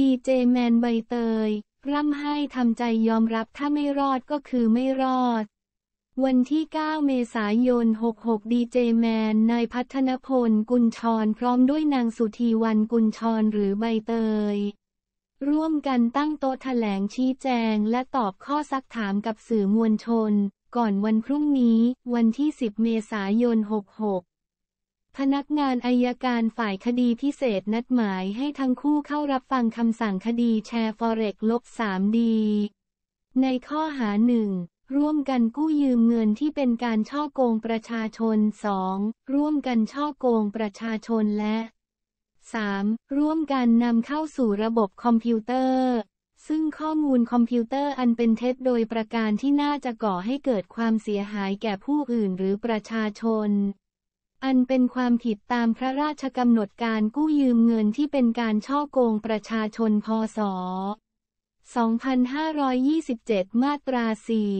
ดีเจแมนใบเตย ร่ำไห้ทำใจยอมรับถ้าไม่รอดก็คือไม่รอด วันที่ 9 เมษายน 66 ดีเจแมนนายพัฒนพลกุลชรพร้อมด้วยนางสุธีวันกุลชรหรือใบเตย ร่วมกันตั้งโต๊ะแถลงชี้แจงและตอบข้อซักถามกับสื่อมวลชน ก่อนวันพรุ่งนี้ วันที่ 10 เมษายน 66พนักงานอายการฝ่ายคดี พิเศษนัดหมายให้ทั้งคู่เข้ารับฟังคำสั่งคดีแชร์ฟอเร็กลบ3ดีในข้อหาหนึ่งร่วมกันกู้ยืมเงินที่เป็นการช่อโกงประชาชน 2. ร่วมกันช่อโกงประชาชนและ 3. ร่วมกันนำเข้าสู่ระบบคอมพิวเตอร์ ซึ่งข้อมูลคอมพิวเตอร์อันเป็นเท็จโดยประการที่น่าจะก่อให้เกิดความเสียหายแก่ผู้อื่นหรือประชาชนอันเป็นความผิดตามพระราชกำหนดการกู้ยืมเงินที่เป็นการช่อโกงประชาชน พศ 2527 มาตรา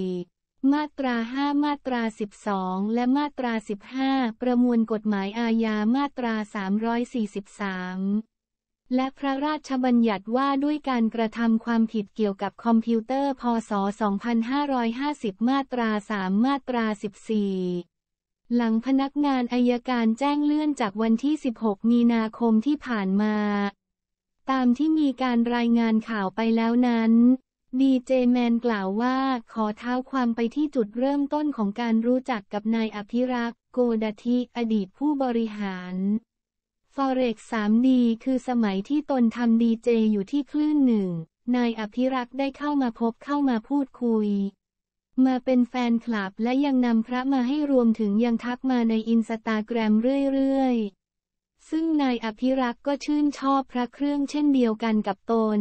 4 มาตรา 5 มาตรา 12 และมาตรา 15 ประมวลกฎหมายอาญา มาตรา 343 และพระราชบัญญัติว่าด้วยการกระทำความผิดเกี่ยวกับคอมพิวเตอร์ พศ 2550 มาตรา 3 มาตรา 14หลังพนักงานอายการแจ้งเลื่อนจากวันที่ 16 มีนาคมที่ผ่านมา ตามที่มีการรายงานข่าวไปแล้วนั้นดีเจแมนกล่าวว่าขอเท้าความไปที่จุดเริ่มต้นของการรู้จักกับนายอภิรักษ์โกดาธิอดีตผู้บริหาร Forex 3D คือสมัยที่ตนทำดีเจอยู่ที่คลื่นหนึ่งนายอภิรักษ์ได้เข้ามาพบเข้ามาพูดคุยมาเป็นแฟนคลับและยังนำพระมาให้รวมถึงยังทักมาในอินสตาแกรมเรื่อยๆ ซึ่งนายอภิรักษ์ก็ชื่นชอบพระเครื่องเช่นเดียวกันกับตน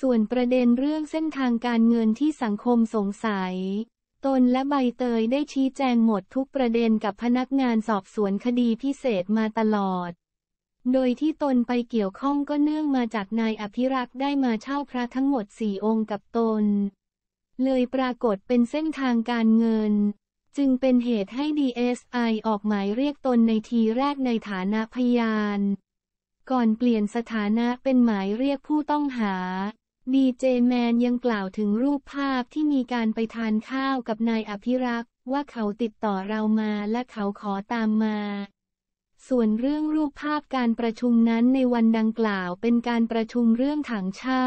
ส่วนประเด็นเรื่องเส้นทางการเงินที่สังคมสงสัย ตนและใบเตยได้ชี้แจงหมดทุกประเด็นกับพนักงานสอบสวนคดีพิเศษมาตลอด โดยที่ตนไปเกี่ยวข้องก็เนื่องมาจากนายอภิรักษ์ได้มาเช่าพระทั้งหมดสี่องค์กับตนเลยปรากฏเป็นเส้นทางการเงิน จึงเป็นเหตุให้ DSI ออกหมายเรียกตนในทีแรกในฐานะพยานก่อนเปลี่ยนสถานะเป็นหมายเรียกผู้ต้องหาดีเจแมนยังกล่าวถึงรูปภาพที่มีการไปทานข้าวกับนายอภิรักษ์ว่าเขาติดต่อเรามาและเขาขอตามมา ส่วนเรื่องรูปภาพการประชุมนั้นในวันดังกล่าวเป็นการประชุมเรื่องถังเช่า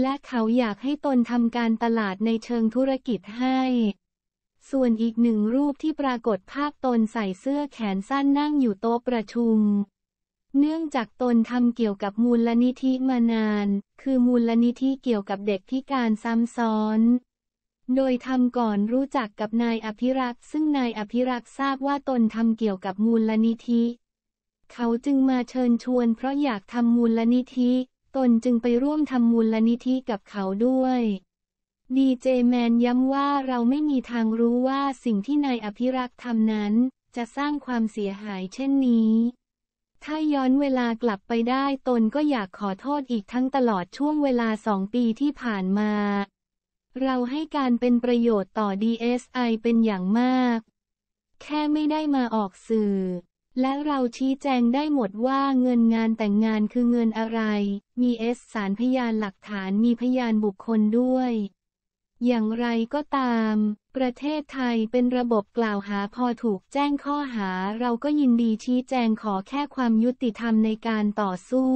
และเขาอยากให้ตนทำการตลาดในเชิงธุรกิจให้ ส่วนอีกหนึ่งรูปที่ปรากฏภาพตนใส่เสื้อแขนสั้นนั่งอยู่โต๊ะประชุม เนื่องจากตนทำเกี่ยวกับมูลนิธิมานาน คือมูลนิธิเกี่ยวกับเด็กที่การซ้ำซ้อน โดยทำก่อนรู้จักกับนายอภิรักษ์ซึ่งนายอภิรักษ์ทราบว่าตนทำเกี่ยวกับมูลนิธิ เขาจึงมาเชิญชวนเพราะอยากทำมูลนิธิตนจึงไปร่วมทำมูลลนิธิกับเขาด้วยดีเจแมนย้ำว่าเราไม่มีทางรู้ว่าสิ่งที่นายอภิรักษ์ทำนั้น จะสร้างความเสียหายเช่นนี้ ถ้าย้อนเวลากลับไปได้ตนก็อยากขอโทษอีกทั้งตลอดช่วงเวลาสองปีที่ผ่านมา เราให้การเป็นประโยชน์ต่อ DSI เป็นอย่างมาก แค่ไม่ได้มาออกสื่อและเราชี้แจงได้หมดว่าเงินงานแต่งงานคือเงินอะไร มีเอสสารพยานหลักฐานมีพยานบุคคลด้วย อย่างไรก็ตาม ประเทศไทยเป็นระบบกล่าวหาพอถูกแจ้งข้อหา เราก็ยินดีชี้แจงขอแค่ความยุติธรรมในการต่อสู้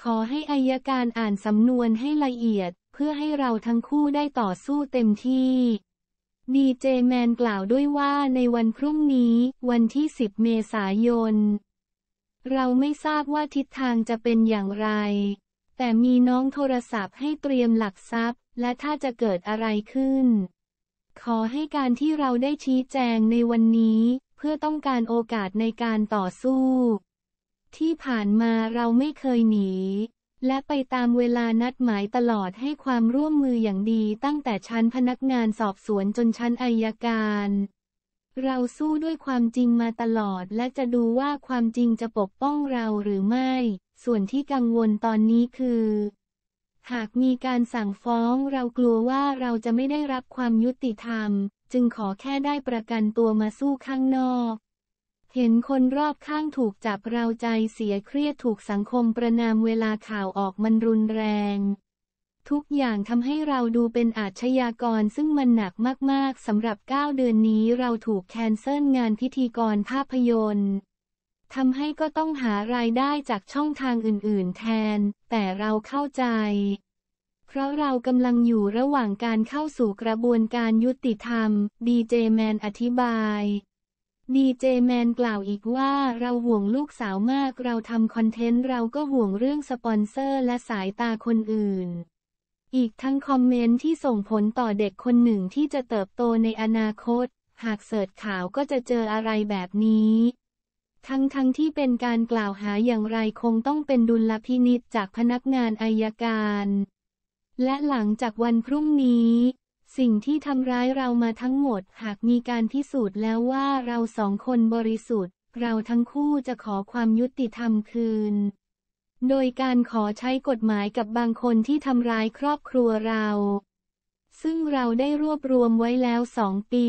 ขอให้อายการอ่านสำนวนให้ละเอียด เพื่อให้เราทั้งคู่ได้ต่อสู้เต็มที่ดีเจแมนกล่าวด้วยว่าในวันพรุ่งนี้ วันที่10เมษายน เราไม่ทราบว่าทิศทางจะเป็นอย่างไร แต่มีน้องโทรศัพท์ให้เตรียมหลักทรัพย์ และถ้าจะเกิดอะไรขึ้น ขอให้การที่เราได้ชี้แจงในวันนี้ เพื่อต้องการโอกาสในการต่อสู้ ที่ผ่านมาเราไม่เคยหนีและไปตามเวลานัดหมายตลอดให้ความร่วมมืออย่างดีตั้งแต่ชั้นพนักงานสอบสวนจนชั้นอายการ เราสู้ด้วยความจริงมาตลอดและจะดูว่าความจริงจะปกป้องเราหรือไม่ ส่วนที่กังวลตอนนี้คือ หากมีการสั่งฟ้องเรากลัวว่าเราจะไม่ได้รับความยุติธรรม จึงขอแค่ได้ประกันตัวมาสู้ข้างนอกเห็นคนรอบข้างถูกจับเราใจเสียเครียดถูกสังคมประนามเวลาข่าวออกมันรุนแรง ทุกอย่างทำให้เราดูเป็นอาชญากรซึ่งมันหนักมาก ๆสำหรับ 9 เดือนนี้เราถูกแคนเซิลงานพิธีกรภาพยนตร์ทำให้ก็ต้องหารายได้จากช่องทางอื่นๆ แทน แต่เราเข้าใจ เพราะเรากำลังอยู่ระหว่างการเข้าสู่กระบวนการยุติธรรมดีเจแมนอธิบายดีเจแมนกล่าวอีกว่าเราห่วงลูกสาวมากเราทำคอนเทนต์เราก็ห่วงเรื่องสปอนเซอร์และสายตาคนอื่น อีกทั้งคอมเมนต์ที่ส่งผลต่อเด็กคนหนึ่งที่จะเติบโตในอนาคต หากเสิร์ชข่าวก็จะเจออะไรแบบนี้ ทั้งทั้งที่เป็นการกล่าวหาอย่างไรคงต้องเป็นดุลพินิจจากพนักงานอายการ และหลังจากวันพรุ่งนี้สิ่งที่ทำร้ายเรามาทั้งหมด หากมีการพิสูจน์แล้วว่าเราสองคนบริสุทธิ์ เราทั้งคู่จะขอความยุติธรรมคืน โดยการขอใช้กฎหมายกับบางคนที่ทำร้ายครอบครัวเรา ซึ่งเราได้รวบรวมไว้แล้วสองปี